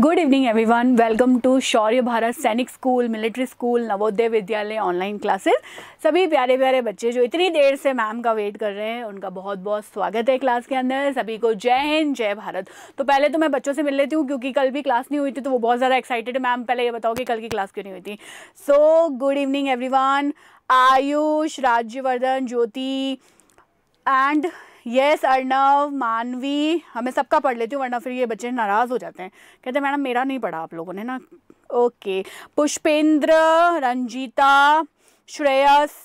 Good evening everyone welcome to Shaurya Bharat Sainik school military school Navodaya विद्यालय online classes सभी प्यारे प्यारे बच्चे जो इतनी देर से मैम का वेट कर रहे हैं उनका बहुत बहुत स्वागत है क्लास के अंदर सभी को जय हिंद जय भारत तो पहले तो मैं बच्चों से मिल लेती हूँ क्योंकि कल भी क्लास नहीं हुई थी तो वो बहुत ज़्यादा एक्साइटेड है मैम पहले ये बताओ कि कल की क्लास क्यों नहीं हुई थी so good evening every Ayush Rajyavardhan Jyoti and yes Arnav Manvi हमें सबका पढ़ लेती हूँ वरना फिर ये बच्चे नाराज़ हो जाते हैं कहते हैं मैडम मेरा नहीं पढ़ा आप लोगों ने ना okay Pushpendra Ranjita Shreyas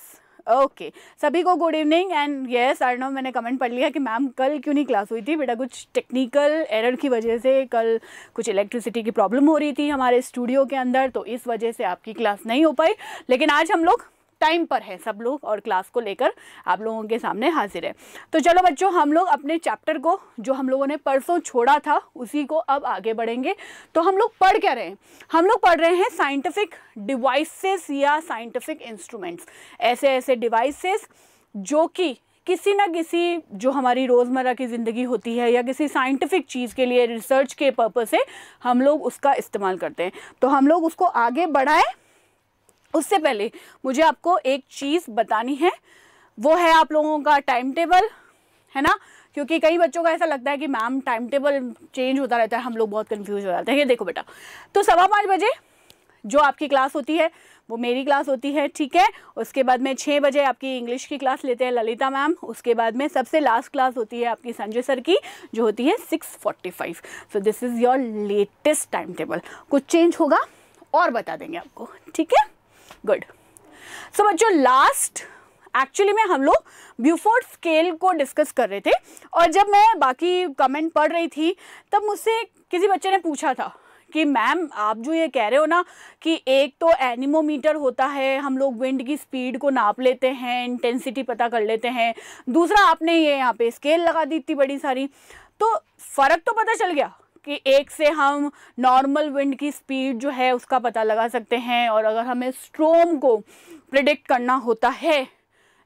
okay okay. सभी को good evening and yes Arnav मैंने कमेंट पढ़ लिया कि मैम कल क्यों नहीं क्लास हुई थी बेटा कुछ टेक्निकल एरर की वजह से कल कुछ इलेक्ट्रिसिटी की प्रॉब्लम हो रही थी हमारे स्टूडियो के अंदर तो इस वजह से आपकी क्लास नहीं हो पाई लेकिन आज हम लोग टाइम पर है सब लोग और क्लास को लेकर आप लोगों के सामने हाजिर है तो चलो बच्चों हम लोग अपने चैप्टर को जो हम लोगों ने परसों छोड़ा था उसी को अब आगे बढ़ेंगे तो हम लोग पढ़ क्या रहे हैं हम लोग पढ़ रहे हैं साइंटिफिक डिवाइसेस या साइंटिफिक इंस्ट्रूमेंट्स ऐसे ऐसे डिवाइसेस जो कि किसी ना किसी जो हमारी रोज़मर्रा की ज़िंदगी होती है या किसी साइंटिफिक चीज़ के लिए रिसर्च के पर्पज़ से हम लोग उसका इस्तेमाल करते हैं तो हम लोग उसको आगे बढ़ाएं उससे पहले मुझे आपको एक चीज़ बतानी है वो है आप लोगों का टाइम टेबल है ना क्योंकि कई बच्चों का ऐसा लगता है कि मैम टाइम टेबल चेंज होता रहता है हम लोग बहुत कन्फ्यूज हो जाते हैं ये देखो बेटा तो सवा पाँच बजे जो आपकी क्लास होती है वो मेरी क्लास होती है ठीक है उसके बाद में छः बजे आपकी इंग्लिश की क्लास लेते हैं ललिता मैम उसके बाद में सबसे लास्ट क्लास होती है आपकी संजय सर की जो होती है six forty five so this is your latest time table कुछ चेंज होगा और बता देंगे आपको ठीक है गुड सो बच्चों लास्ट एक्चुअली में हम लोग ब्यूफोर्ड स्केल को डिस्कस कर रहे थे और जब मैं बाकी कमेंट पढ़ रही थी तब मुझसे किसी बच्चे ने पूछा था कि मैम आप जो ये कह रहे हो ना कि एक तो एनिमोमीटर होता है हम लोग विंड की स्पीड को नाप लेते हैं इंटेंसिटी पता कर लेते हैं दूसरा आपने ये यहाँ पे स्केल लगा दी थी बड़ी सारी तो फ़र्क तो पता चल गया कि एक से हम नॉर्मल विंड की स्पीड जो है उसका पता लगा सकते हैं और अगर हमें स्ट्रोम को प्रिडिक्ट करना होता है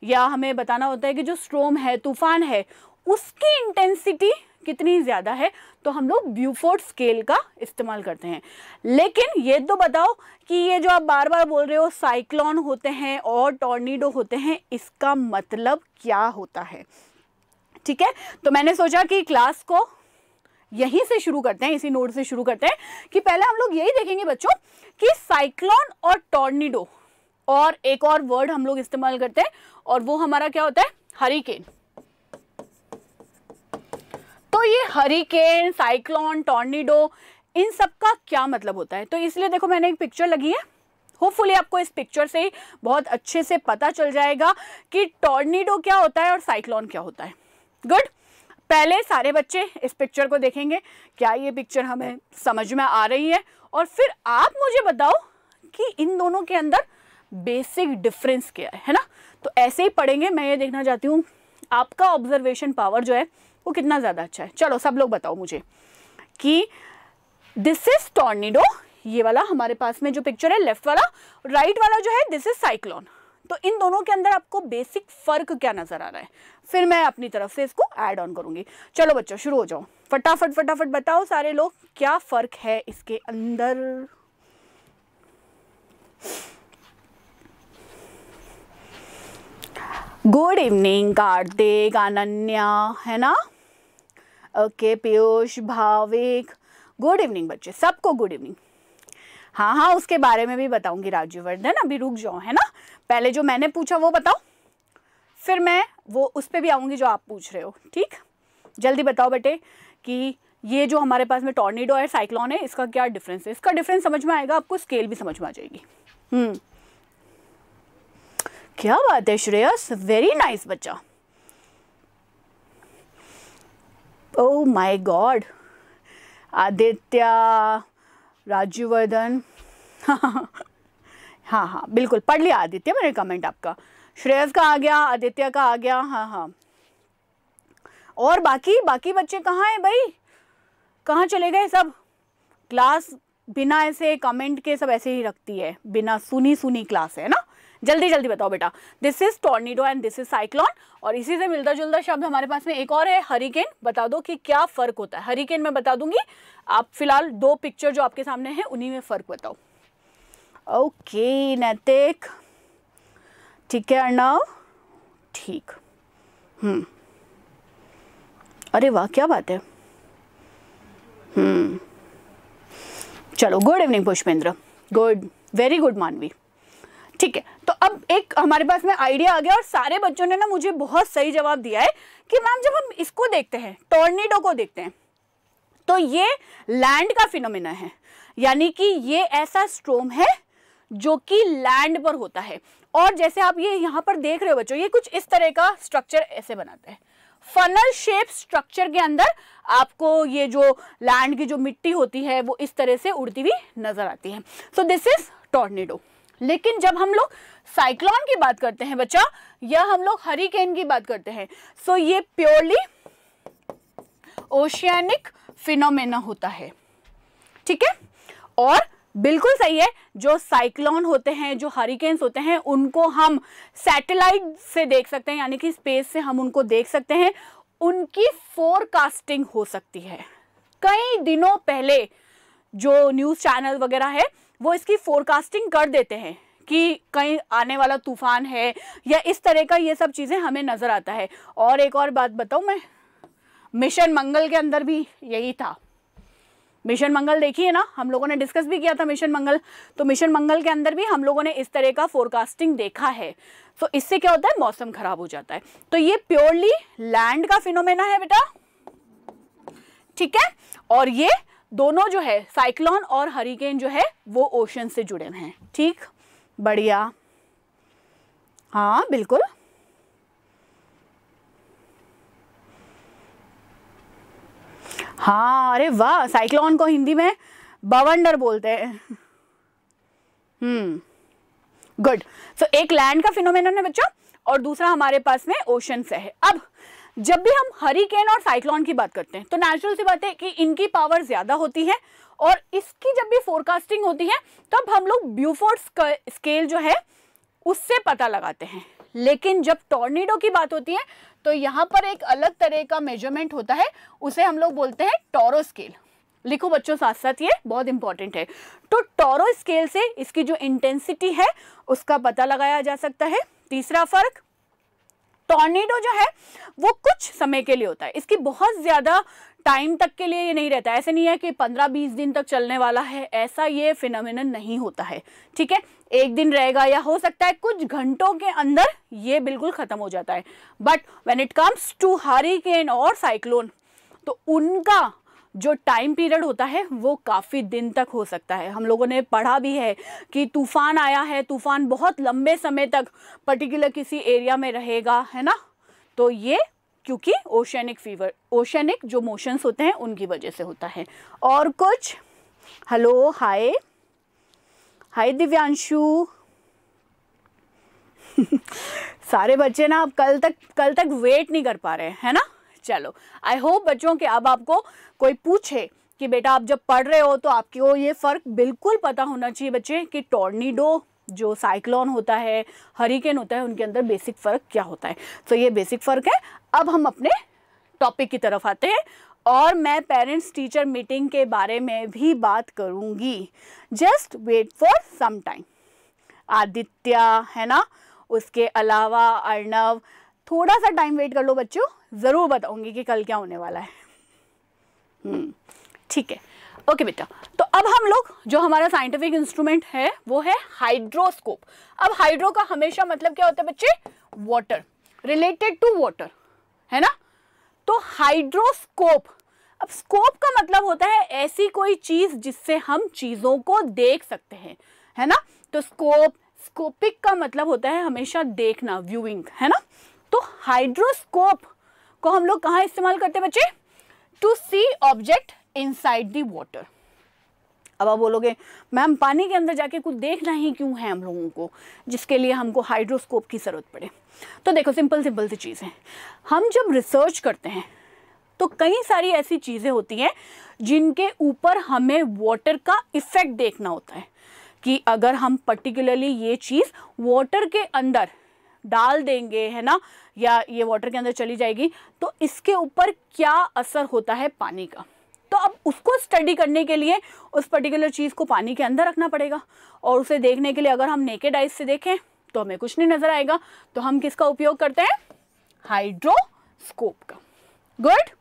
या हमें बताना होता है कि जो स्ट्रोम है तूफान है उसकी इंटेंसिटी कितनी ज़्यादा है तो हम लोग ब्यूफोर्ड स्केल का इस्तेमाल करते हैं लेकिन ये तो बताओ कि ये जो आप बार बार बोल रहे हो साइक्लॉन होते हैं और टॉर्नीडो होते हैं इसका मतलब क्या होता है ठीक है तो मैंने सोचा कि क्लास को यहीं से शुरू करते हैं इसी नोट से शुरू करते हैं कि पहले हम लोग यही देखेंगे बच्चों कि साइक्लोन और टॉर्निडो और एक और वर्ड हम लोग इस्तेमाल करते हैं और वो हमारा क्या होता है हरिकेन तो ये हरिकेन साइक्लोन टॉर्निडो इन सब का क्या मतलब होता है तो इसलिए देखो मैंने एक पिक्चर लगी है होपफुली आपको इस पिक्चर से बहुत अच्छे से पता चल जाएगा कि टॉर्निडो क्या होता है और साइक्लोन क्या होता है गुड पहले सारे बच्चे इस पिक्चर को देखेंगे क्या ये पिक्चर हमें समझ में आ रही है और फिर आप मुझे बताओ कि इन दोनों के अंदर बेसिक डिफरेंस क्या है है ना तो ऐसे ही पढ़ेंगे मैं ये देखना चाहती हूँ आपका ऑब्जर्वेशन पावर जो है वो कितना ज़्यादा अच्छा है चलो सब लोग बताओ मुझे कि दिस इज टॉर्निडो ये वाला हमारे पास में जो पिक्चर है लेफ्ट वाला राइट वाला जो है दिस इज साइक्लोन तो इन दोनों के अंदर आपको बेसिक फर्क क्या नज़र आ रहा है फिर मैं अपनी तरफ से इसको ऐड ऑन करूंगी चलो बच्चों शुरू हो जाओ फटाफट फटाफट बताओ सारे लोग क्या फ़र्क है इसके अंदर गुड इवनिंग कार्तिक अनन्या है ना okay Piyush Bhavik good evening बच्चे सबको गुड इवनिंग हाँ हाँ उसके बारे में भी बताऊंगी राजीव वर्धन अभी रुक जाओ है ना पहले जो मैंने पूछा वो बताओ फिर मैं वो उस पर भी आऊँगी जो आप पूछ रहे हो ठीक जल्दी बताओ बेटे कि ये जो हमारे पास में टॉर्नीडो है साइक्लोन है इसका क्या डिफरेंस है इसका डिफरेंस समझ में आएगा आपको स्केल भी समझ में आ जाएगी हम्म क्या बात है श्रेयस वेरी नाइस बच्चा oh my god Aditya Rajyavardhan हाँ, हाँ हाँ बिल्कुल पढ़ लिया आदित्य मैंने कमेंट आपका श्रेयस का आ गया आदित्य का आ गया हाँ हाँ और बाकी बाकी बच्चे कहाँ हैं भाई कहाँ चले गए सब क्लास बिना ऐसे कमेंट के सब ऐसे ही रखती है बिना सुनी सुनी क्लास है ना जल्दी जल्दी बताओ बेटा this is tornado and this is cyclone और इसी से मिलता जुलता शब्द हमारे पास में एक और है हरिकेन बता दो कि क्या फ़र्क होता है हरिकेन मैं बता दूंगी आप फिलहाल दो पिक्चर जो आपके सामने हैं उन्हीं में फ़र्क बताओ ओके okay, नैतिक ठीक है अर्णव ठीक हम्म अरे वाह क्या बात है हम्म चलो good evening Pushpendra good very good Manvi ठीक है तो अब एक हमारे पास में आइडिया आ गया और सारे बच्चों ने ना मुझे बहुत सही जवाब दिया है कि मैम जब हम इसको देखते हैं टोर्नेडो को देखते हैं तो ये लैंड का फिनोमिना है यानी कि ये ऐसा स्ट्रोम है जो कि लैंड पर होता है और जैसे आप ये यहाँ पर देख रहे हो बच्चों ये कुछ इस तरह का स्ट्रक्चर ऐसे बनाता है फनल शेप स्ट्रक्चर के अंदर आपको ये जो लैंड की जो मिट्टी होती है वो इस तरह से उड़ती हुई नजर आती है सो दिस इज टॉर्नेडो लेकिन जब हम लोग साइक्लोन की बात करते हैं बच्चा या हम लोग हरिकेन की बात करते हैं सो so ये प्योरली ओशियनिक फिनोमेना होता है ठीक है और बिल्कुल सही है जो साइक्लोन होते हैं जो हरिकेन्स होते हैं उनको हम सैटेलाइट से देख सकते हैं यानी कि स्पेस से हम उनको देख सकते हैं उनकी फोरकास्टिंग हो सकती है कई दिनों पहले जो न्यूज़ चैनल वगैरह है वो इसकी फोरकास्टिंग कर देते हैं कि कहीं आने वाला तूफान है या इस तरह का ये सब चीज़ें हमें नज़र आता है और एक और बात बताऊँ मैं मिशन मंगल के अंदर भी यही था मिशन मंगल देखिए ना हम लोगों ने डिस्कस भी किया था मिशन मंगल तो मिशन मंगल के अंदर भी हम लोगों ने इस तरह का फोरकास्टिंग देखा है तो इससे क्या होता है मौसम खराब हो जाता है तो ये प्योरली लैंड का फिनोमेना है बेटा ठीक है और ये दोनों जो है साइक्लोन और हरिकेन जो है वो ओशन से जुड़े हुए हैं ठीक बढ़िया हाँ बिल्कुल हाँ अरे वाह साइक्लोन को हिंदी में बवंडर बोलते हैं हम्म गुड सो एक लैंड का फिनोमेनन है बच्चों और दूसरा हमारे पास में ओशन से है अब जब भी हम हरिकेन और साइक्लोन की बात करते हैं तो नेचुरल सी बात है कि इनकी पावर ज़्यादा होती है और इसकी जब भी फोरकास्टिंग होती है तब हम लोग ब्यूफोर्ड स्केल जो है उससे पता लगाते हैं लेकिन जब टॉर्नेडो की बात होती है तो यहां पर एक अलग तरह का मेजरमेंट होता है उसे हम लोग बोलते हैं टोरो स्केल लिखो बच्चों साथ साथ ये बहुत इंपॉर्टेंट है तो टोरो स्केल से इसकी जो इंटेंसिटी है उसका पता लगाया जा सकता है तीसरा फर्क टॉर्नेडो जो है वो कुछ समय के लिए होता है इसकी बहुत ज़्यादा टाइम तक के लिए ये नहीं रहता ऐसे नहीं है कि पंद्रह बीस दिन तक चलने वाला है ऐसा ये फिनोमिन नहीं होता है ठीक है एक दिन रहेगा या हो सकता है कुछ घंटों के अंदर ये बिल्कुल ख़त्म हो जाता है but when it comes to hurricane और साइक्लोन तो उनका जो टाइम पीरियड होता है वो काफ़ी दिन तक हो सकता है हम लोगों ने पढ़ा भी है कि तूफ़ान आया है तूफ़ान बहुत लंबे समय तक पर्टिकुलर किसी एरिया में रहेगा है ना तो ये क्योंकि ओशनिक फीवर ओशनिक जो मोशंस होते हैं उनकी वजह से होता है और कुछ हेलो हाय हाय दिव्यांशु सारे बच्चे ना अब कल तक कल तक वेट नहीं कर पा रहे हैं ना चलो आई होप बच्चों के अब आपको कोई पूछे कि बेटा आप जब पढ़ रहे हो तो आपको ये फ़र्क बिल्कुल पता होना चाहिए बच्चे कि टॉर्नीडो जो साइक्लोन होता है हरिकेन होता है उनके अंदर बेसिक फ़र्क क्या होता है तो ये बेसिक फ़र्क है अब हम अपने टॉपिक की तरफ आते हैं और मैं पेरेंट्स टीचर मीटिंग के बारे में भी बात करूंगी just wait for some time Aditya है ना उसके अलावा अर्णव थोड़ा सा टाइम वेट कर लो बच्चों ज़रूर बताऊंगी कि कल क्या होने वाला है हम्म, ठीक है ओके बेटा तो अब हम लोग जो हमारा साइंटिफिक इंस्ट्रूमेंट है वो है हाइड्रोस्कोप अब हाइड्रो का हमेशा मतलब क्या होता है बच्चे वाटर रिलेटेड टू वाटर है ना तो हाइड्रोस्कोप अब स्कोप का मतलब होता है ऐसी कोई चीज जिससे हम चीजों को देख सकते हैं है ना तो स्कोप स्कोपिक का मतलब होता है हमेशा देखना व्यूइंग है ना तो हाइड्रोस्कोप को हम लोग कहा इस्तेमाल करते हैं बच्चे to see object in the water अब आप बोलोगे मैम पानी के अंदर जाके कुछ देखना ही क्यों है हम लोगों को जिसके लिए हमको हाइड्रोस्कोप की ज़रूरत पड़े तो देखो सिंपल सिंपल सी चीज़ें हम जब रिसर्च करते हैं तो कई सारी ऐसी चीज़ें होती हैं जिनके ऊपर हमें वाटर का इफ़ेक्ट देखना होता है कि अगर हम पर्टिकुलरली ये चीज़ वाटर के अंदर डाल देंगे है ना या ये वाटर के अंदर चली जाएगी तो इसके ऊपर क्या असर होता है पानी का तो अब उसको स्टडी करने के लिए उस पर्टिकुलर चीज़ को पानी के अंदर रखना पड़ेगा और उसे देखने के लिए अगर हम नेकेड आइज से देखें तो हमें कुछ नहीं नज़र आएगा तो हम किसका उपयोग करते हैं हाइड्रोस्कोप का गुड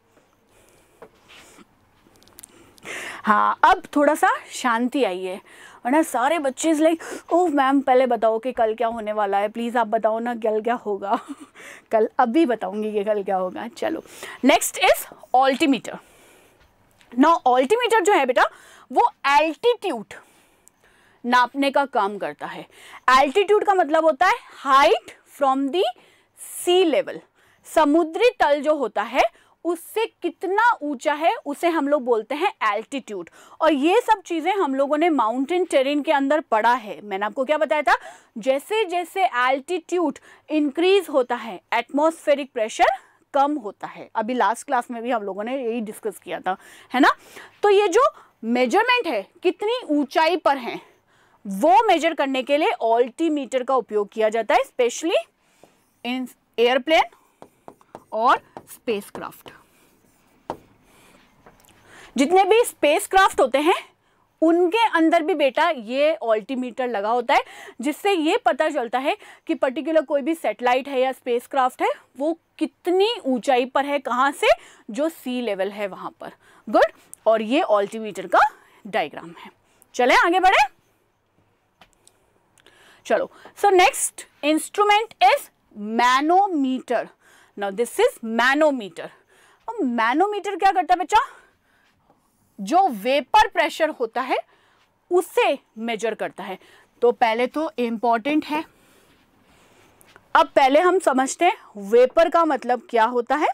हाँ अब थोड़ा सा शांति आई है और ना सारे बच्चे लाइक ओह मैम पहले बताओ कि कल क्या होने वाला है प्लीज़ आप बताओ ना कल क्या होगा कल अभी बताऊँगी कि कल क्या होगा चलो नेक्स्ट इज़ ऑल्टीमीटर ना ऑल्टीमीटर जो है बेटा वो एल्टीट्यूड नापने का काम करता है एल्टीट्यूड का मतलब होता है height from the sea level समुद्री तल जो होता है उससे कितना ऊंचा है उसे हम लोग बोलते हैं एल्टीट्यूड और ये सब चीज़ें हम लोगों ने माउंटेन टेरेन के अंदर पढ़ा है मैंने आपको क्या बताया था जैसे जैसे एल्टीट्यूड इंक्रीज होता है एटमोस्फेरिक प्रेशर कम होता है अभी लास्ट क्लास में भी हम लोगों ने यही डिस्कस किया था है ना तो ये जो मेजरमेंट है कितनी ऊंचाई पर है वो मेजर करने के लिए ऑल्टीमीटर का उपयोग किया जाता है स्पेशली इन एयरप्लेन और स्पेसक्राफ्ट जितने भी स्पेसक्राफ्ट होते हैं उनके अंदर भी बेटा ये ऑल्टीमीटर लगा होता है जिससे ये पता चलता है कि पर्टिकुलर कोई भी सेटेलाइट है या स्पेसक्राफ्ट है वो कितनी ऊंचाई पर है कहाँ से जो सी लेवल है वहां पर गुड और ये ऑल्टीमीटर का डायग्राम है चले आगे बढ़े चलो so next instrument is manometer now this is manometer अब मैनोमीटर क्या करता है बच्चा जो वेपर प्रेशर होता है उसे मेजर करता है तो पहले तो इंपॉर्टेंट है अब पहले हम समझते हैं वेपर का मतलब क्या होता है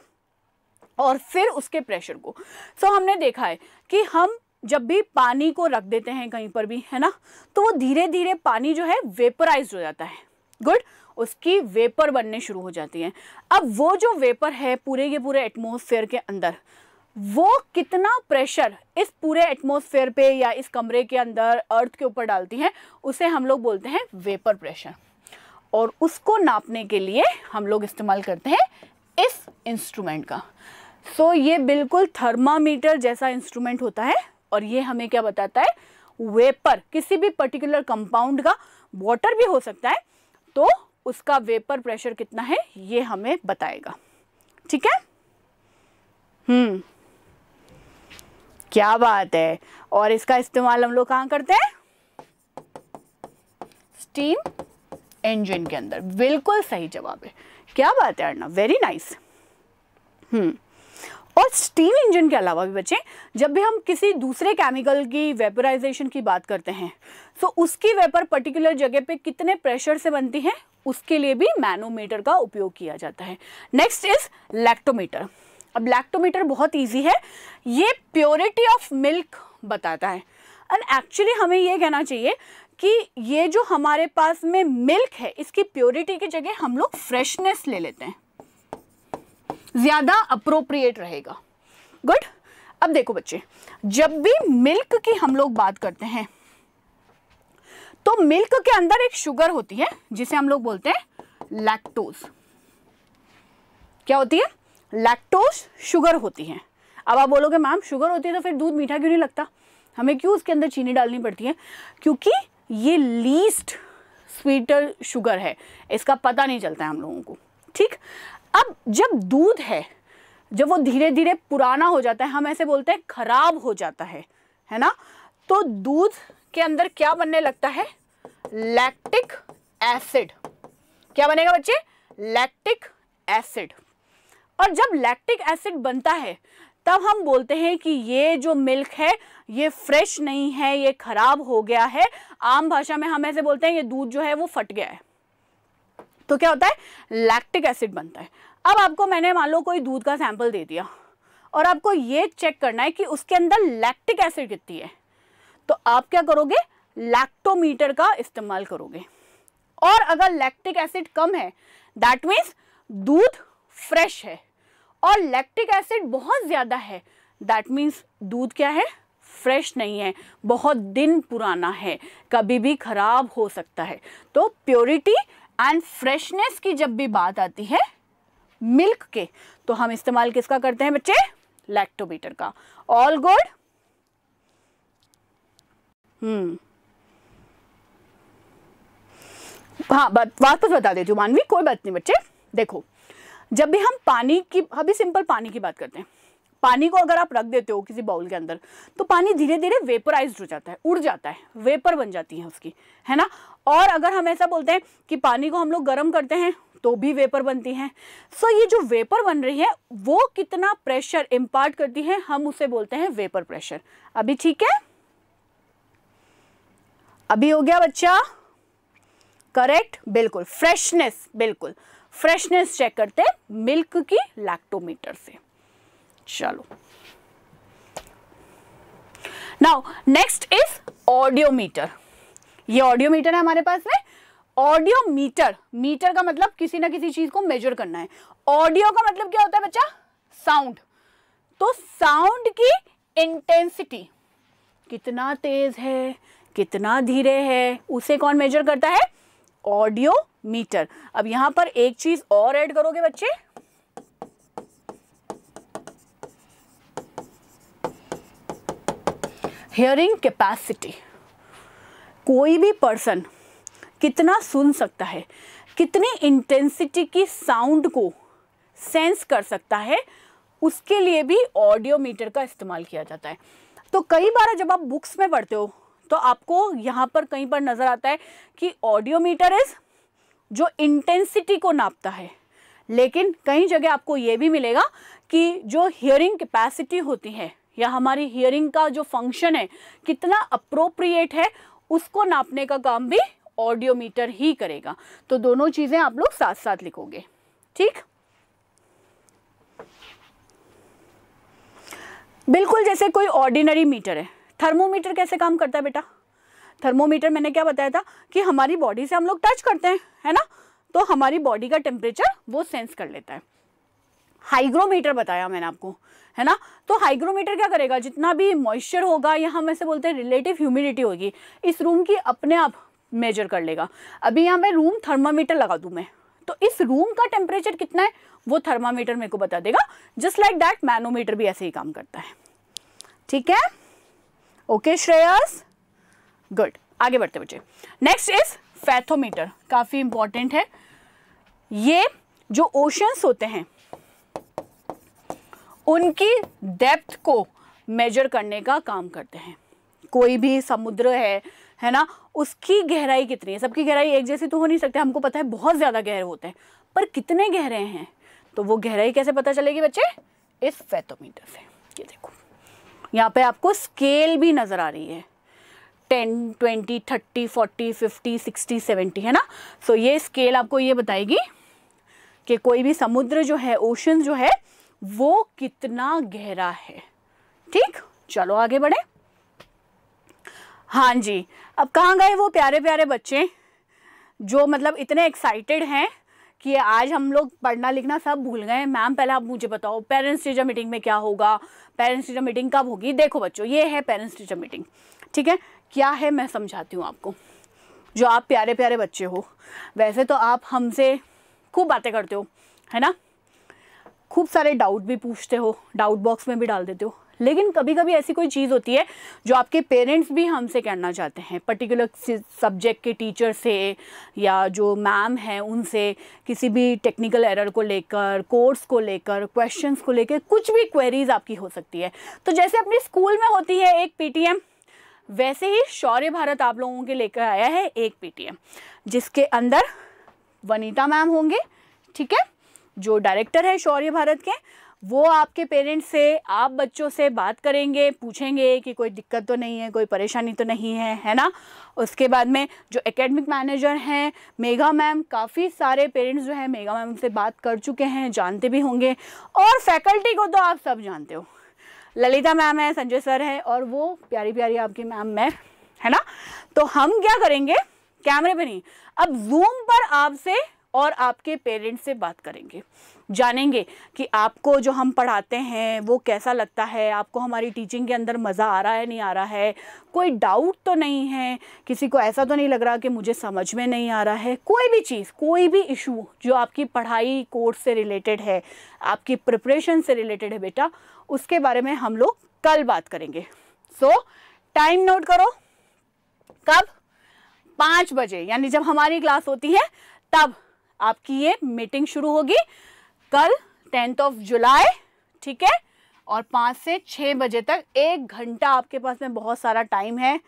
और फिर उसके प्रेशर को सो so, हमने देखा है कि हम जब भी पानी को रख देते हैं कहीं पर भी है ना तो वो धीरे धीरे पानी जो है वेपराइज हो जाता है गुड उसकी वेपर बनने शुरू हो जाती है अब वो जो वेपर है पूरे के पूरे एटमोसफेयर के अंदर वो कितना प्रेशर इस पूरे एटमोसफेयर पे या इस कमरे के अंदर अर्थ के ऊपर डालती है उसे हम लोग बोलते हैं वेपर प्रेशर और उसको नापने के लिए हम लोग इस्तेमाल करते हैं इस इंस्ट्रूमेंट का सो so, ये बिल्कुल थर्मामीटर जैसा इंस्ट्रूमेंट होता है और ये हमें क्या बताता है वेपर किसी भी पर्टिकुलर कंपाउंड का वाटर भी हो सकता है तो उसका वेपर प्रेशर कितना है ये हमें बताएगा ठीक है हम्म क्या बात है और इसका इस्तेमाल हम लोग कहाँ करते हैं स्टीम इंजन के अंदर बिल्कुल सही जवाब है क्या बात है अर्ना वेरी नाइस हम्म और स्टीम इंजन के अलावा भी बच्चे जब भी हम किसी दूसरे केमिकल की वेपराइजेशन की बात करते हैं तो उसकी वेपर पर्टिकुलर जगह पे कितने प्रेशर से बनती है उसके लिए भी मैनोमीटर का उपयोग किया जाता है नेक्स्ट इज लैक्टोमीटर अब लैक्टोमीटर बहुत ईजी है ये प्योरिटी ऑफ मिल्क बताता है एंड एक्चुअली हमें ये कहना चाहिए कि ये जो हमारे पास में मिल्क है इसकी प्योरिटी की जगह हम लोग फ्रेशनेस ले लेते हैं ज़्यादा अप्रोप्रिएट रहेगा गुड अब देखो बच्चे जब भी मिल्क की हम लोग बात करते हैं तो मिल्क के अंदर एक शुगर होती है जिसे हम लोग बोलते हैं लैक्टोज क्या होती है लैक्टोज शुगर होती है अब आप बोलोगे मैम शुगर होती है तो फिर दूध मीठा क्यों नहीं लगता हमें क्यों उसके अंदर चीनी डालनी पड़ती है क्योंकि ये लीस्ट स्वीटर शुगर है इसका पता नहीं चलता है हम लोगों को ठीक अब जब दूध है जब वो धीरे धीरे पुराना हो जाता है हम ऐसे बोलते हैं खराब हो जाता है है ना तो दूध के अंदर क्या बनने लगता है लैक्टिक एसिड क्या बनेगा बच्चे लैक्टिक एसिड और जब लैक्टिक एसिड बनता है तब हम बोलते हैं कि ये जो मिल्क है ये फ्रेश नहीं है ये खराब हो गया है आम भाषा में हम ऐसे बोलते हैं ये दूध जो है वो फट गया है तो क्या होता है लैक्टिक एसिड बनता है अब आपको मैंने मान लो कोई दूध का सैंपल दे दिया और आपको ये चेक करना है कि उसके अंदर लैक्टिक एसिड कितनी है तो आप क्या करोगे लैक्टोमीटर का इस्तेमाल करोगे और अगर लैक्टिक एसिड कम है दैट मीन्स दूध फ्रेश है और लैक्टिक एसिड बहुत ज़्यादा है दैट मीन्स दूध क्या है फ्रेश नहीं है बहुत दिन पुराना है कभी भी खराब हो सकता है तो प्योरिटी एंड फ्रेशनेस की जब भी बात आती है मिल्क के तो हम इस्तेमाल किसका करते हैं बच्चे लैक्टोमीटर का ऑल गुड हम्म हाँ वापस बता देती हूँ मानवी कोई बात नहीं बच्चे देखो जब भी हम पानी की अभी सिंपल पानी की बात करते हैं पानी को अगर आप रख देते हो किसी बाउल के अंदर तो पानी धीरे धीरे वेपराइज हो जाता है उड़ जाता है वेपर बन जाती है उसकी है ना और अगर हम ऐसा बोलते हैं कि पानी को हम लोग गर्म करते हैं तो भी वेपर बनती हैं सो so, ये जो वेपर बन रही है वो कितना प्रेशर इम्पार्ट करती है हम उसे बोलते हैं वेपर प्रेशर अभी ठीक है अभी हो गया बच्चा करेक्ट बिल्कुल फ्रेशनेस बिल्कुल फ्रेशनेस चेक करते हैं मिल्क की लैक्टोमीटर से चलो नाउ नेक्स्ट इज ऑडियोमीटर ये ऑडियोमीटर है हमारे पास में ऑडियो मीटर मीटर का मतलब किसी ना किसी चीज को मेजर करना है ऑडियो का मतलब क्या होता है बच्चा साउंड तो साउंड की इंटेंसिटी कितना तेज है कितना धीरे है उसे कौन मेजर करता है ऑडियो मीटर अब यहां पर एक चीज और ऐड करोगे बच्चे हियरिंग कैपेसिटी कोई भी पर्सन कितना सुन सकता है कितनी इंटेंसिटी की साउंड को सेंस कर सकता है उसके लिए भी ऑडियो मीटर का इस्तेमाल किया जाता है तो कई बार जब आप बुक्स में पढ़ते हो तो आपको यहाँ पर कहीं पर नज़र आता है कि ऑडियोमीटर इज जो इंटेंसिटी को नापता है लेकिन कई जगह आपको ये भी मिलेगा कि जो हियरिंग कैपेसिटी होती है या हमारी हियरिंग का जो फंक्शन है कितना अप्रोप्रिएट है उसको नापने का काम भी ऑडियोमीटर ही करेगा तो दोनों चीज़ें आप लोग साथ साथ लिखोगे ठीक बिल्कुल जैसे कोई ऑर्डिनरी मीटर है थर्मोमीटर कैसे काम करता है बेटा थर्मोमीटर मैंने क्या बताया था कि हमारी बॉडी से हम लोग टच करते हैं है ना तो हमारी बॉडी का टेम्परेचर वो सेंस कर लेता है हाइग्रोमीटर बताया मैंने आपको है ना तो हाइग्रोमीटर क्या करेगा जितना भी मॉइस्चर होगा या हम ऐसे बोलते हैं रिलेटिव ह्यूमिडिटी होगी इस रूम की अपने आप मेजर कर लेगा अभी यहाँ मैं रूम थर्मामीटर लगा दूँ मैं तो इस रूम का टेम्परेचर कितना है वो थर्मामीटर मेरे को बता देगा जस्ट लाइक डैट मैनोमीटर भी ऐसे ही काम करता है ठीक है ओके श्रेयस गुड आगे बढ़ते बच्चे नेक्स्ट इज फैथोमीटर काफ़ी इंपॉर्टेंट है ये जो ओशंस होते हैं उनकी डेप्थ को मेजर करने का काम करते हैं कोई भी समुद्र है है ना उसकी गहराई कितनी है सबकी गहराई एक जैसी तो हो नहीं सकती हमको पता है बहुत ज़्यादा गहरे होते हैं पर कितने गहरे हैं तो वो गहराई कैसे पता चलेगी बच्चे इस फैथोमीटर से ये देखो यहाँ पे आपको स्केल भी नज़र आ रही है ten twenty thirty forty fifty sixty seventy है ना सो so, ये स्केल आपको ये बताएगी कि कोई भी समुद्र जो है ओशन जो है वो कितना गहरा है ठीक चलो आगे बढ़े हाँ जी अब कहाँ गए वो प्यारे प्यारे बच्चे जो मतलब इतने एक्साइटेड हैं कि आज हम लोग पढ़ना लिखना सब भूल गए मैम पहले आप मुझे बताओ पेरेंट्स टीचर मीटिंग में क्या होगा पेरेंट्स टीचर मीटिंग कब होगी देखो बच्चों ये है पेरेंट्स टीचर मीटिंग ठीक है क्या है मैं समझाती हूँ आपको जो आप प्यारे प्यारे बच्चे हो वैसे तो आप हमसे खूब बातें करते हो है ना खूब सारे डाउट भी पूछते हो डाउट बॉक्स में भी डाल देते हो लेकिन कभी कभी ऐसी कोई चीज़ होती है जो आपके पेरेंट्स भी हमसे कहना चाहते हैं पर्टिकुलर सब्जेक्ट के टीचर से या जो मैम हैं उनसे किसी भी टेक्निकल एरर को लेकर कोर्स को लेकर क्वेश्चंस को लेकर कुछ भी क्वेरीज़ आपकी हो सकती है तो जैसे अपने स्कूल में होती है एक पीटीएम वैसे ही शौर्य भारत आप लोगों के लेकर आया है एक पीटीएम जिसके अंदर वनीता मैम होंगे ठीक है जो डायरेक्टर है शौर्य भारत के वो आपके पेरेंट्स से आप बच्चों से बात करेंगे पूछेंगे कि कोई दिक्कत तो नहीं है कोई परेशानी तो नहीं है है ना उसके बाद में जो एकेडमिक मैनेजर हैं मेगा मैम काफ़ी सारे पेरेंट्स जो हैं मेगा मैम से बात कर चुके हैं जानते भी होंगे और फैकल्टी को तो आप सब जानते हो ललिता मैम है संजय सर है और वो प्यारी प्यारी आपकी मैम है है ना तो हम क्या करेंगे कैमरे पर नहीं अब जूम पर आपसे और आपके पेरेंट्स से बात करेंगे जानेंगे कि आपको जो हम पढ़ाते हैं वो कैसा लगता है आपको हमारी टीचिंग के अंदर मज़ा आ रहा है नहीं आ रहा है कोई डाउट तो नहीं है किसी को ऐसा तो नहीं लग रहा कि मुझे समझ में नहीं आ रहा है कोई भी चीज़ कोई भी इशू जो आपकी पढ़ाई कोर्स से रिलेटेड है आपकी प्रिपरेशन से रिलेटेड है बेटा उसके बारे में हम लोग कल बात करेंगे सो टाइम नोट करो कब पाँच बजे यानी जब हमारी क्लास होती है तब आपकी ये मीटिंग शुरू होगी कल टेंथ ऑफ जुलाई ठीक है और पाँच से छः बजे तक एक घंटा आपके पास में बहुत सारा टाइम है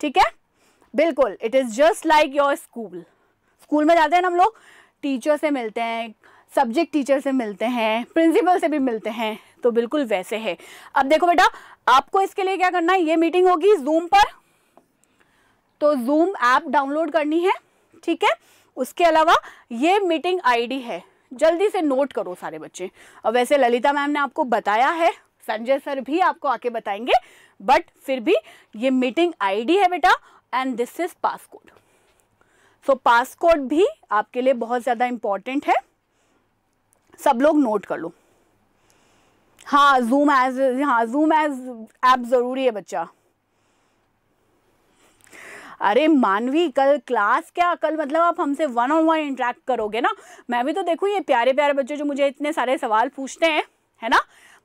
ठीक है बिल्कुल it is just like your school school में जाते हैं ना हम लोग टीचर से मिलते हैं सब्जेक्ट टीचर से मिलते हैं प्रिंसिपल से भी मिलते हैं तो बिल्कुल वैसे है अब देखो बेटा आपको इसके लिए क्या करना है ये मीटिंग होगी जूम पर तो जूम ऐप डाउनलोड करनी है ठीक है उसके अलावा ये मीटिंग आईडी है जल्दी से नोट करो सारे बच्चे और वैसे ललिता मैम ने आपको बताया है संजय सर भी आपको आके बताएंगे बट फिर भी ये मीटिंग आईडी है बेटा and this is passcode so passcode भी आपके लिए बहुत ज़्यादा इंपॉर्टेंट है सब लोग नोट कर लो हाँ जूम एज हाँ जूम एज ऐप ज़रूरी है बच्चा अरे मानवी कल क्लास क्या कल मतलब आप हमसे वन ऑन वन इंटरेक्ट करोगे ना मैं भी तो देखूँ ये प्यारे प्यारे बच्चे जो मुझे इतने सारे सवाल पूछते हैं है ना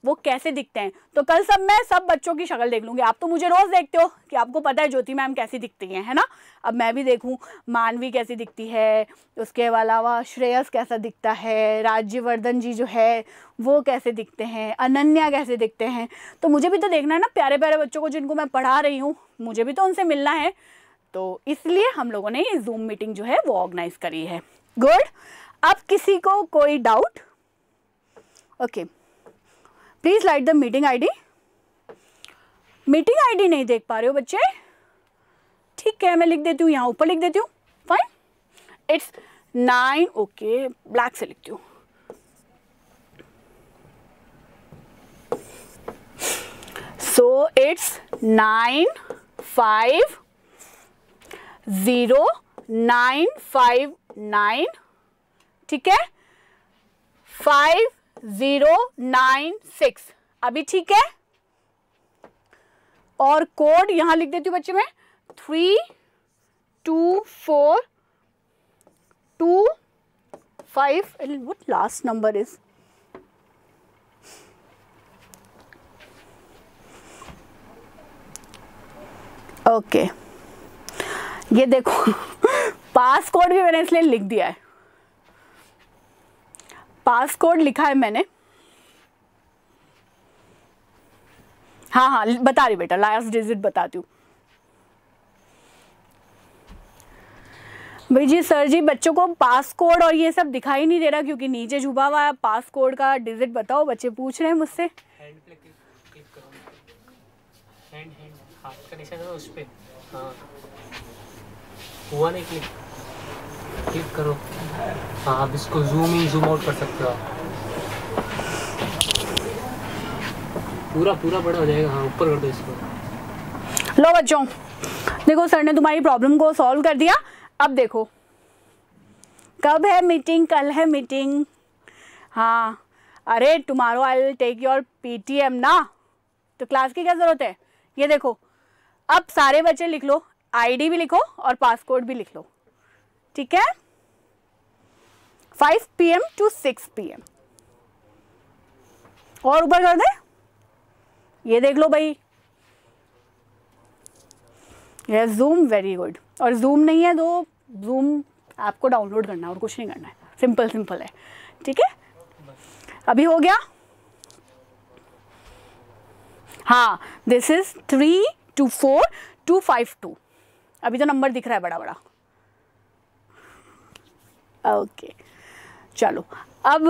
वो कैसे दिखते हैं तो कल सब मैं सब बच्चों की शक्ल देख लूँगी आप तो मुझे रोज़ देखते हो कि आपको पता है ज्योति मैम कैसी दिखती हैं है ना अब मैं भी देखूँ मानवी कैसी दिखती है उसके अलावा श्रेयस कैसा दिखता है राज्यवर्धन जी जो है वो कैसे दिखते हैं अनन्या कैसे दिखते हैं तो मुझे भी तो देखना है ना प्यारे प्यारे बच्चों को जिनको मैं पढ़ा रही हूँ मुझे भी तो उनसे मिलना है तो इसलिए हम लोगों ने ये जूम मीटिंग जो है वो ऑर्गेनाइज करी है गुड अब किसी को कोई doubt okay please light the meeting ID meeting ID नहीं देख पा रहे हो बच्चे ठीक है मैं लिख देती हूँ यहाँ ऊपर लिख देती हूँ fine it's nine okay black से लिखती हूँ so it's nine five zero nine five nine ठीक है फाइव ज़ीरो नाइन सिक्स अभी ठीक है और कोड यहां लिख देती हूँ बच्चे में three two four two five and what last number is Okay. ये देखो पास कोड भी मैंने इसलिए लिख दिया है पास कोड लिखा है मैंने हाँ हाँ बता रही बेटा लास्ट डिजिट बताती हूँ भाई जी सर जी बच्चों को पास कोड और ये सब दिखाई नहीं दे रहा क्योंकि नीचे झुबा हुआ है पास कोड का डिजिट बताओ बच्चे पूछ रहे हैं मुझसे हैंड, हैंड, हुआ नहीं क्लिक क्लिक करो हाँ आप इसको जूम इन जूम आउट कर सकते हो पूरा पूरा बड़ा हो जाएगा हाँ ऊपर कर दो इसको लो बच्चों देखो सर ने तुम्हारी प्रॉब्लम को सॉल्व कर दिया अब देखो कब है मीटिंग कल है मीटिंग हाँ अरे tomorrow I will take your PTM ना तो क्लास की क्या ज़रूरत है ये देखो अब सारे बच्चे लिख लो आईडी भी लिखो और पासकोड भी लिख लो ठीक है 5 पीएम टू 6 पीएम और ऊपर कर दे ये देख लो भाई ये जूम वेरी गुड और जूम नहीं है तो जूम ऐप को डाउनलोड करना है और कुछ नहीं करना है सिंपल सिंपल है ठीक है अभी हो गया हाँ this is three two four two five two अभी तो नंबर दिख रहा है बड़ा बड़ा ओके चलो अब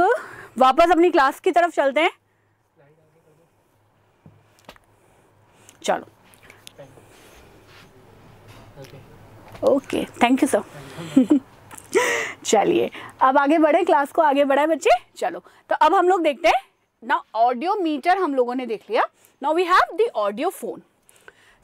वापस अपनी क्लास की तरफ चलते हैं चलो ओके थैंक यू सर चलिए अब आगे बढ़े क्लास को आगे बढ़ाए बच्चे चलो तो अब हम लोग देखते हैं ना ऑडियो मीटर हम लोगों ने देख लिया now we have the audio phone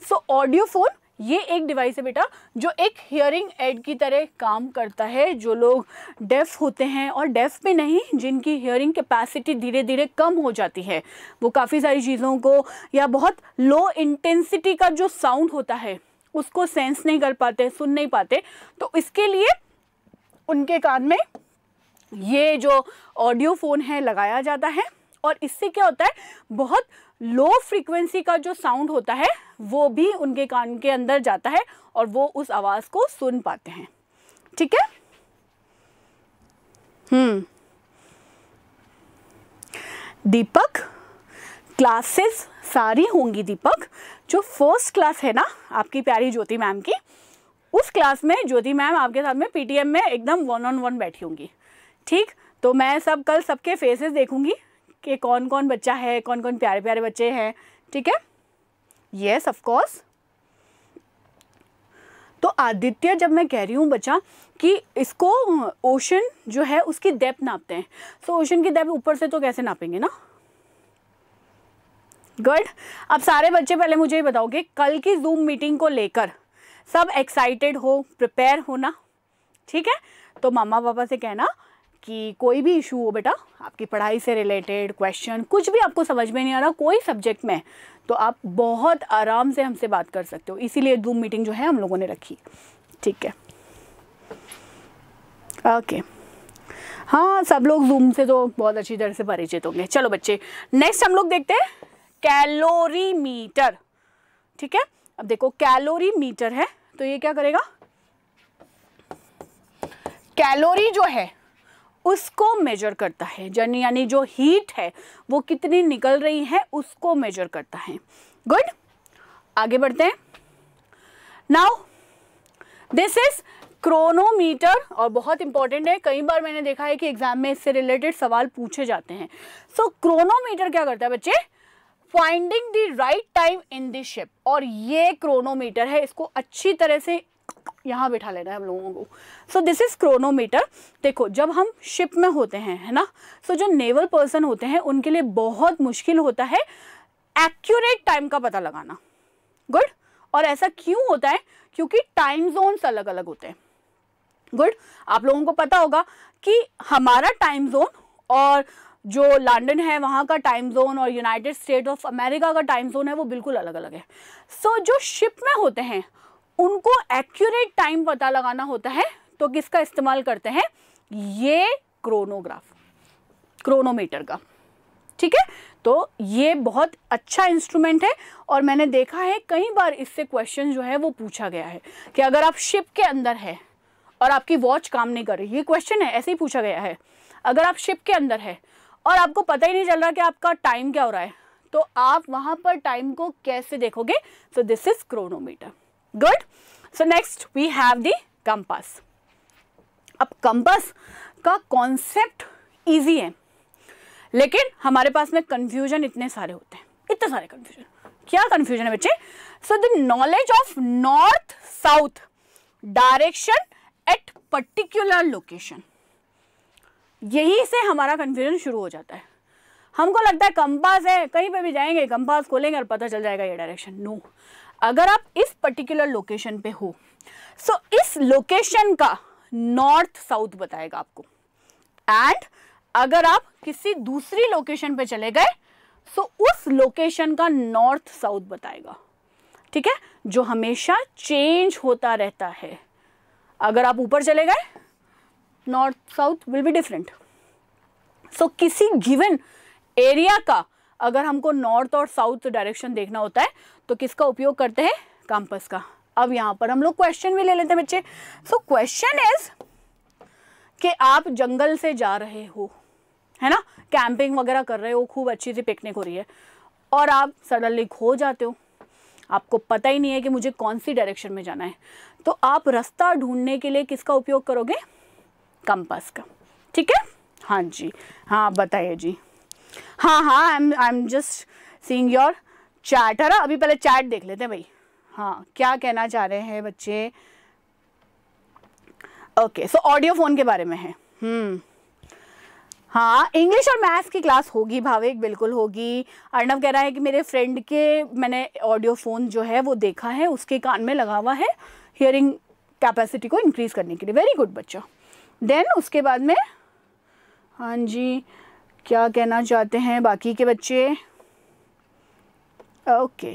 so audio phone ये एक डिवाइस है बेटा जो एक हियरिंग एड की तरह काम करता है जो लोग डेफ होते हैं और डेफ भी नहीं जिनकी हियरिंग कैपेसिटी धीरे धीरे कम हो जाती है वो काफ़ी सारी चीज़ों को या बहुत लो इंटेंसिटी का जो साउंड होता है उसको सेंस नहीं कर पाते सुन नहीं पाते तो इसके लिए उनके कान में ये जो ऑडियो फ़ोन है लगाया जाता है और इससे क्या होता है बहुत लो फ्रीक्वेंसी का जो साउंड होता है वो भी उनके कान के अंदर जाता है और वो उस आवाज़ को सुन पाते हैं ठीक है हम्म दीपक क्लासेस सारी होंगी दीपक जो फर्स्ट क्लास है ना आपकी प्यारी ज्योति मैम की उस क्लास में ज्योति मैम आपके साथ में पीटीएम में एकदम वन ऑन वन बैठी होंगी ठीक तो मैं सब कल सबके फेसेस देखूंगी कि कौन कौन बच्चा है कौन कौन प्यारे प्यारे बच्चे हैं ठीक है येस ऑफकोर्स तो आदित्य जब मैं कह रही हूँ बच्चा कि इसको ओशन जो है उसकी डेप्थ नापते हैं सो so, ओशन की डेप्थ ऊपर से तो कैसे नापेंगे ना गुड अब सारे बच्चे पहले मुझे ये बताओगे कल की जूम मीटिंग को लेकर सब एक्साइटेड हो प्रिपेयर होना ठीक है तो मामा पापा से कहना कि कोई भी इशू हो बेटा आपकी पढ़ाई से रिलेटेड क्वेश्चन कुछ भी आपको समझ में नहीं आ रहा कोई सब्जेक्ट में तो आप बहुत आराम से हमसे बात कर सकते हो इसीलिए जूम मीटिंग जो है हम लोगों ने रखी ठीक है ओके okay. हाँ सब लोग जूम से तो बहुत अच्छी तरह से परिचित होंगे चलो बच्चे नेक्स्ट हम लोग देखते हैं कैलोरी मीटर ठीक है अब देखो कैलोरी मीटर है तो ये क्या करेगा कैलोरी जो है उसको मेजर करता है यानी यानी जो हीट है वो कितनी निकल रही है उसको मेजर करता है गुड आगे बढ़ते हैं नाउ दिस इज क्रोनोमीटर और बहुत इंपॉर्टेंट है कई बार मैंने देखा है कि एग्जाम में इससे रिलेटेड सवाल पूछे जाते हैं सो so, क्रोनोमीटर क्या करता है बच्चे finding the right time in this ship और ये क्रोनोमीटर है इसको अच्छी तरह से यहाँ बैठा लेना है हम लोगों को सो दिस इज़ क्रोनोमीटर देखो जब हम शिप में होते हैं है ना सो so, जो नेवल पर्सन होते हैं उनके लिए बहुत मुश्किल होता है एक्यूरेट टाइम का पता लगाना गुड और ऐसा क्यों होता है क्योंकि टाइम जोन्स अलग अलग होते हैं गुड आप लोगों को पता होगा कि हमारा टाइम जोन और जो लंदन है वहाँ का टाइम जोन और यूनाइटेड स्टेट ऑफ अमेरिका का टाइम जोन है वो बिल्कुल अलग अलग है सो so, जो शिप में होते हैं उनको एक्यूरेट टाइम पता लगाना होता है तो किसका इस्तेमाल करते हैं ये क्रोनोग्राफ क्रोनोमीटर का ठीक है तो ये बहुत अच्छा इंस्ट्रूमेंट है और मैंने देखा है कई बार इससे क्वेश्चन जो है वो पूछा गया है कि अगर आप शिप के अंदर है और आपकी वॉच काम नहीं कर रही ये क्वेश्चन है ऐसे ही पूछा गया है अगर आप शिप के अंदर है और आपको पता ही नहीं चल रहा कि आपका टाइम क्या हो रहा है तो आप वहां पर टाइम को कैसे देखोगे so this is chronometer good so next we have the compass अब कंपस का कॉन्सेप्ट इजी है लेकिन हमारे पास में कंफ्यूजन इतने सारे होते हैं इतने सारे कंफ्यूजन क्या कंफ्यूजन है बच्चे so the knowledge of north south direction at particular location यही से हमारा कन्फ्यूजन शुरू हो जाता है हमको लगता है कंपास है कहीं पे भी जाएंगे कंपास खोलेंगे और पता चल जाएगा ये डायरेक्शन नो no. अगर आप इस पर्टिकुलर लोकेशन पे हो सो so, इस लोकेशन का नॉर्थ साउथ बताएगा आपको एंड अगर आप किसी दूसरी लोकेशन पे चले गए सो so उस लोकेशन का नॉर्थ साउथ बताएगा ठीक है जो हमेशा चेंज होता रहता है अगर आप ऊपर चले गए north south will be different so किसी गिवन एरिया का अगर हमको नॉर्थ और साउथ डायरेक्शन देखना होता है तो किसका उपयोग करते हैं कंपस का अब यहाँ पर हम लोग क्वेश्चन भी ले लेते हैं बच्चे सो क्वेश्चन इज कि आप जंगल से जा रहे हो है ना कैंपिंग वगैरह कर रहे हो खूब अच्छी सी पिकनिक हो रही है और आप सडनली खो जाते हो आपको पता ही नहीं है कि मुझे कौन सी डायरेक्शन में जाना है तो आप रास्ता ढूंढने के लिए किसका उपयोग करोगे कंपास का ठीक है हाँ जी हाँ बताइए जी हाँ हाँ I am I am just seeing your chat है ना अभी पहले चैट देख लेते हैं भाई हाँ क्या कहना चाह रहे हैं बच्चे ओके सो ऑडियो फोन के बारे में है हम्म हाँ इंग्लिश और मैथ्स की क्लास होगी भाविक बिल्कुल होगी अर्णव कह रहा है कि मेरे फ्रेंड के मैंने ऑडियो फ़ोन जो है वो देखा है उसके कान में लगा हुआ है हियरिंग कैपेसिटी को इंक्रीज़ करने के लिए वेरी गुड बच्चा देन उसके बाद में हाँ जी क्या कहना चाहते हैं बाकी के बच्चे ओके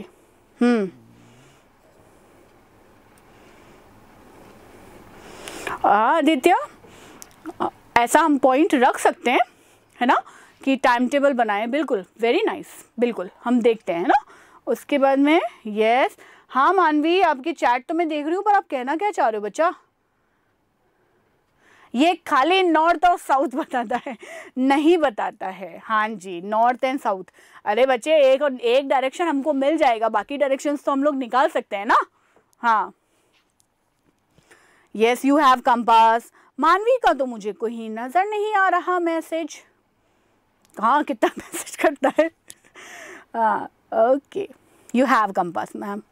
हम्म hmm. आदित्य ऐसा हम पॉइंट रख सकते हैं है ना कि टाइम टेबल बनाए बिल्कुल वेरी नाइस बिल्कुल हम देखते हैं ना उसके बाद में यस हाँ मानवी आपकी चैट तो मैं देख रही हूँ पर आप कहना क्या चाह रहे हो बच्चा ये खाली नॉर्थ और साउथ बताता है नहीं बताता है हाँ जी नॉर्थ एंड साउथ अरे बच्चे एक और एक डायरेक्शन हमको मिल जाएगा बाकी डायरेक्शन तो हम लोग निकाल सकते हैं ना हाँ यस यू हैव कंपास मानवी का तो मुझे कोई नज़र नहीं आ रहा मैसेज कहा कितना मैसेज करता है हाँ okay you have compass ma'am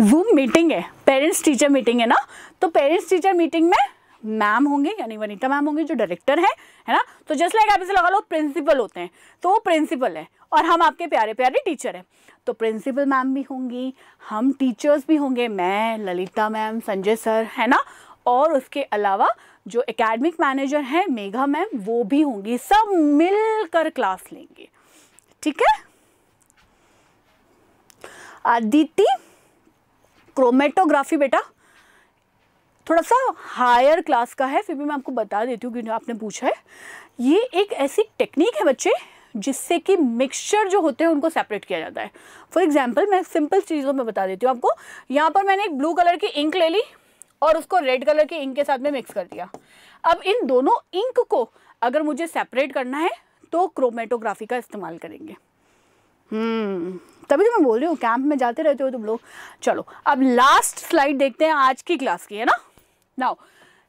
zoom meeting है पेरेंट्स टीचर मीटिंग है ना तो पेरेंट्स टीचर मीटिंग में मैम होंगे यानी वनीता मैम होंगे जो डायरेक्टर है है ना तो जस्ट लाइक आप इसे लगा लो प्रिंसिपल होते हैं तो वो प्रिंसिपल है और हम आपके प्यारे प्यारे टीचर हैं तो प्रिंसिपल मैम भी होंगी हम टीचर्स भी होंगे मैं ललिता मैम संजय सर है ना और उसके अलावा जो एकेडमिक मैनेजर हैं मेघा मैम वो भी होंगी सब मिलकर क्लास लेंगे ठीक है आदित्य क्रोमेटोग्राफी बेटा थोड़ा सा हायर क्लास का है फिर भी मैं आपको बता देती हूँ क्योंकि आपने पूछा है ये एक ऐसी टेक्निक है बच्चे जिससे कि मिक्सचर जो होते हैं उनको सेपरेट किया जाता है फॉर एग्जाम्पल मैं सिंपल चीज़ों में बता देती हूँ आपको यहाँ पर मैंने एक ब्लू कलर की इंक ले ली और उसको रेड कलर की इंक के साथ में मिक्स कर दिया अब इन दोनों इंक को अगर मुझे सेपरेट करना है तो क्रोमेटोग्राफी का इस्तेमाल करेंगे हम्म, तभी तो मैं बोल रही हूँ कैंप में जाते रहते हो तुम लोग चलो अब लास्ट स्लाइड देखते हैं आज की क्लास की है ना now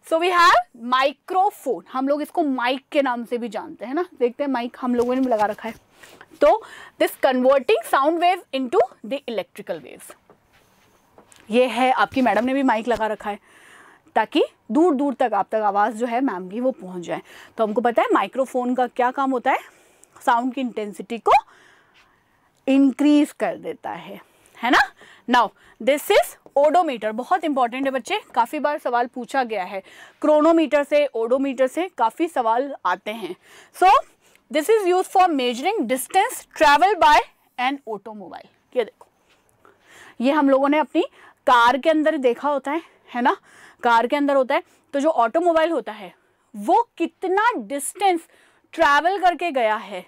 so we have microphone हम लोग इसको माइक के नाम से भी जानते हैं ना देखते हैं माइक हम लोगों ने भी लगा रखा है तो this converting sound wave to the electrical wave ये है आपकी मैडम ने भी माइक लगा रखा है ताकि दूर दूर तक आप तक आवाज़ जो है मैम की वो पहुंच जाए तो हमको पता है माइक्रोफोन का क्या काम होता है साउंड की इंटेंसिटी को इंक्रीज कर देता है है ना नाउ दिस इज ओडोमीटर बहुत इंपॉर्टेंट है बच्चे काफ़ी बार सवाल पूछा गया है क्रोनोमीटर से ओडोमीटर से काफ़ी सवाल आते हैं so this is use for measuring distance travel by an automobile ये देखो ये हम लोगों ने अपनी कार के अंदर देखा होता है है ना कार के अंदर होता है तो जो ऑटोमोबाइल होता है वो कितना डिस्टेंस ट्रैवल करके गया है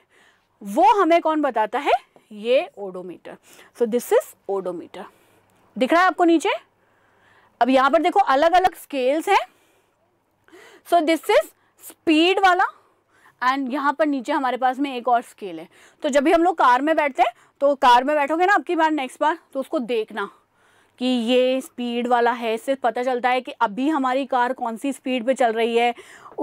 वो हमें कौन बताता है ये odometer so this is odometer दिख रहा है आपको नीचे अब यहाँ पर देखो अलग अलग स्केल्स हैं सो दिस इज स्पीड वाला एंड यहाँ पर नीचे हमारे पास में एक और स्केल है तो जब भी हम लोग कार में बैठते हैं तो कार में बैठोगे ना आपकी बार नेक्स्ट बार तो उसको देखना कि ये स्पीड वाला है इससे पता चलता है कि अभी हमारी कार कौन सी स्पीड पे चल रही है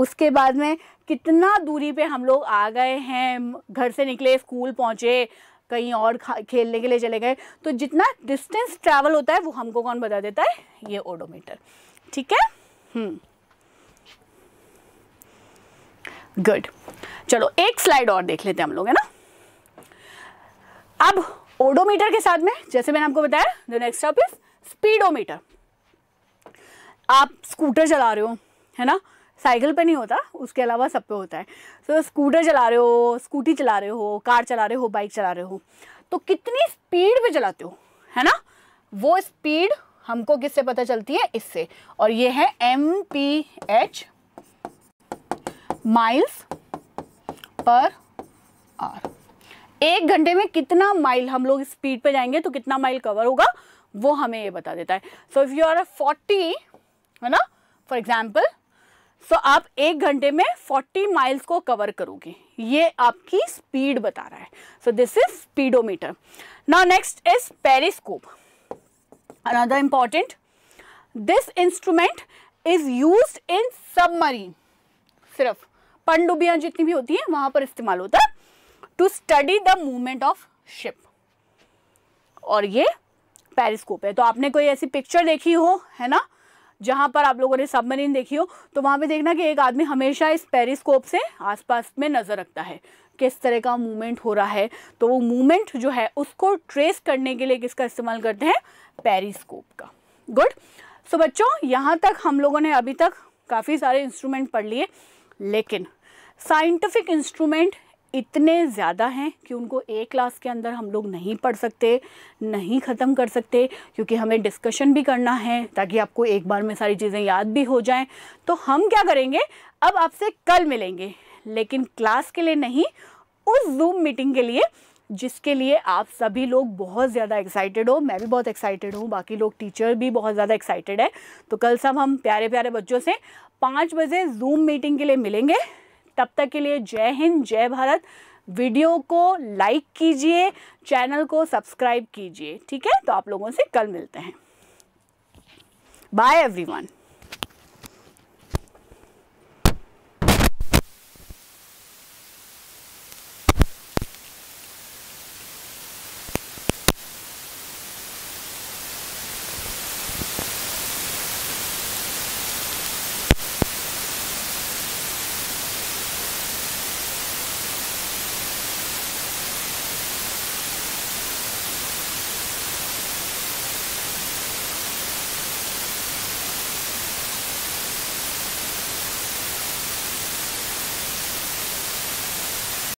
उसके बाद में कितना दूरी पे हम लोग आ गए हैं घर से निकले स्कूल पहुँचे कहीं और खेलने के लिए चले गए तो जितना डिस्टेंस ट्रैवल होता है वो हमको कौन बता देता है ये ओडोमीटर ठीक है गुड हम्म। चलो एक स्लाइड और देख लेते हैं हम लोग है ना अब ओडोमीटर के साथ में जैसे मैंने आपको बताया the next up is speedometer आप स्कूटर चला रहे हो है ना साइकिल पे नहीं होता उसके अलावा सब पे होता है सो तो so, स्कूटर चला रहे हो स्कूटी चला रहे हो कार चला रहे हो बाइक चला रहे हो तो कितनी स्पीड पे चलाते हो है ना वो स्पीड हमको किससे पता चलती है इससे और ये है M P H miles per hour एक घंटे में कितना माइल हम लोग स्पीड पे जाएंगे तो कितना माइल कवर होगा वो हमें ये बता देता है so if you are a forty है ना फॉर एग्जाम्पल सो so, आप एक घंटे में 40 माइल्स को कवर करोगे ये आपकी स्पीड बता रहा है so this is speedometer now next is periscope another important this instrument is use in submarine सिर्फ पनडुब्बियां जितनी भी होती हैं वहां पर इस्तेमाल होता है to study the movement of ship और ये पेरिस्कोप है तो आपने कोई ऐसी पिक्चर देखी हो है ना जहाँ पर आप लोगों ने सबमरीन देखी हो तो वहाँ पे देखना कि एक आदमी हमेशा इस पेरिस्कोप से आसपास में नज़र रखता है किस तरह का मूवमेंट हो रहा है तो वो मूवमेंट जो है उसको ट्रेस करने के लिए किसका इस्तेमाल करते हैं पेरिस्कोप का गुड सो so, बच्चों यहाँ तक हम लोगों ने अभी तक काफ़ी सारे इंस्ट्रूमेंट पढ़ लिए लेकिन साइंटिफिक इंस्ट्रूमेंट इतने ज़्यादा हैं कि उनको एक क्लास के अंदर हम लोग नहीं पढ़ सकते नहीं ख़त्म कर सकते क्योंकि हमें डिस्कशन भी करना है ताकि आपको एक बार में सारी चीज़ें याद भी हो जाएं तो हम क्या करेंगे अब आपसे कल मिलेंगे लेकिन क्लास के लिए नहीं उस जूम मीटिंग के लिए जिसके लिए आप सभी लोग बहुत ज़्यादा एक्साइटेड हो मैं भी बहुत एक्साइटेड हूँ बाकी लोग टीचर भी बहुत ज़्यादा एक्साइटेड है तो कल सब हम प्यारे प्यारे बच्चों से पाँच बजे जूम मीटिंग के लिए मिलेंगे तब तक के लिए जय हिंद जय भारत वीडियो को लाइक कीजिए चैनल को सब्सक्राइब कीजिए ठीक है तो आप लोगों से कल मिलते हैं बाय एवरीवन